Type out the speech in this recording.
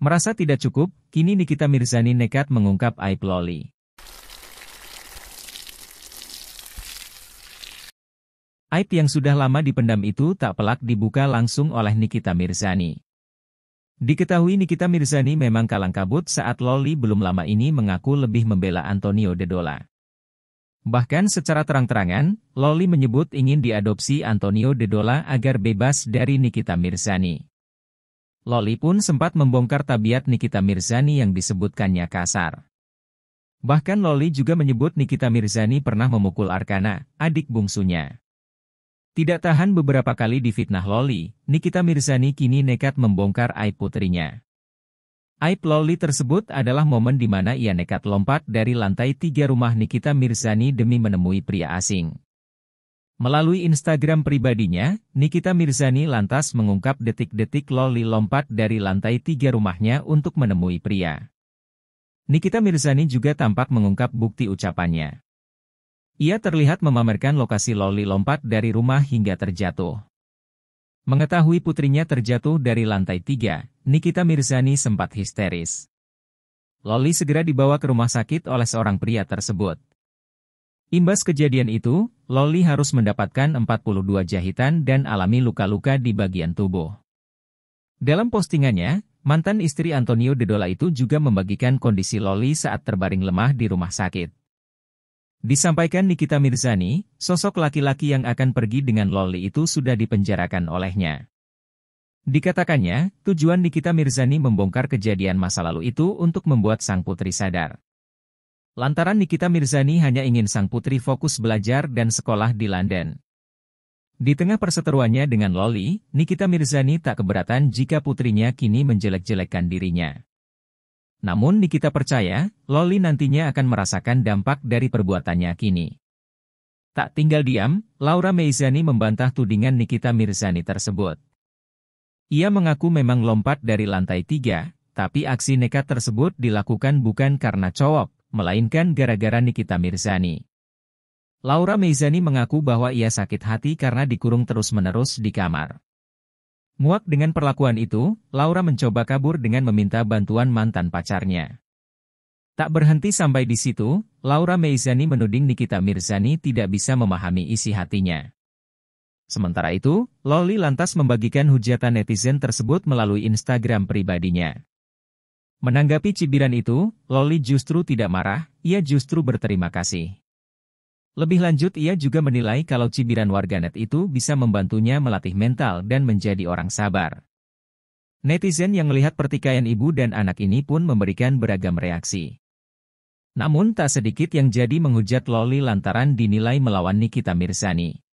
Merasa tidak cukup, kini Nikita Mirzani nekat mengungkap aib Loli. Aib yang sudah lama dipendam itu tak pelak dibuka langsung oleh Nikita Mirzani. Diketahui Nikita Mirzani memang kalang kabut saat Loli belum lama ini mengaku lebih membela Antonio Dedola. Bahkan secara terang-terangan, Loli menyebut ingin diadopsi Antonio Dedola agar bebas dari Nikita Mirzani. Loli pun sempat membongkar tabiat Nikita Mirzani yang disebutkannya kasar. Bahkan Loli juga menyebut Nikita Mirzani pernah memukul Arkana, adik bungsunya. Tidak tahan beberapa kali difitnah Loli, Nikita Mirzani kini nekat membongkar aib putrinya. Aib Loli tersebut adalah momen di mana ia nekat lompat dari lantai tiga rumah Nikita Mirzani demi menemui pria asing. Melalui Instagram pribadinya, Nikita Mirzani lantas mengungkap detik-detik Loli lompat dari lantai tiga rumahnya untuk menemui pria. Nikita Mirzani juga tampak mengungkap bukti ucapannya. Ia terlihat memamerkan lokasi Loli lompat dari rumah hingga terjatuh. Mengetahui putrinya terjatuh dari lantai tiga, Nikita Mirzani sempat histeris. Loli segera dibawa ke rumah sakit oleh seorang pria tersebut. Imbas kejadian itu, Loli harus mendapatkan 42 jahitan dan alami luka-luka di bagian tubuh. Dalam postingannya, mantan istri Antonio Dedola itu juga membagikan kondisi Loli saat terbaring lemah di rumah sakit. Disampaikan Nikita Mirzani, sosok laki-laki yang akan pergi dengan Loli itu sudah dipenjarakan olehnya. Dikatakannya, tujuan Nikita Mirzani membongkar kejadian masa lalu itu untuk membuat sang putri sadar. Lantaran Nikita Mirzani hanya ingin sang putri fokus belajar dan sekolah di London. Di tengah perseteruannya dengan Loli, Nikita Mirzani tak keberatan jika putrinya kini menjelek-jelekkan dirinya. Namun Nikita percaya, Loli nantinya akan merasakan dampak dari perbuatannya kini. Tak tinggal diam, Laura Meizani membantah tudingan Nikita Mirzani tersebut. Ia mengaku memang lompat dari lantai tiga, tapi aksi nekat tersebut dilakukan bukan karena cowok, melainkan gara-gara Nikita Mirzani. Laura Meizani mengaku bahwa ia sakit hati karena dikurung terus-menerus di kamar. Muak dengan perlakuan itu, Laura mencoba kabur dengan meminta bantuan mantan pacarnya. Tak berhenti sampai di situ, Laura Meizani menuding Nikita Mirzani tidak bisa memahami isi hatinya. Sementara itu, Loli lantas membagikan hujatan netizen tersebut melalui Instagram pribadinya. Menanggapi cibiran itu, Loli justru tidak marah, ia justru berterima kasih. Lebih lanjut ia juga menilai kalau cibiran warganet itu bisa membantunya melatih mental dan menjadi orang sabar. Netizen yang melihat pertikaian ibu dan anak ini pun memberikan beragam reaksi. Namun tak sedikit yang jadi menghujat Loli lantaran dinilai melawan Nikita Mirzani.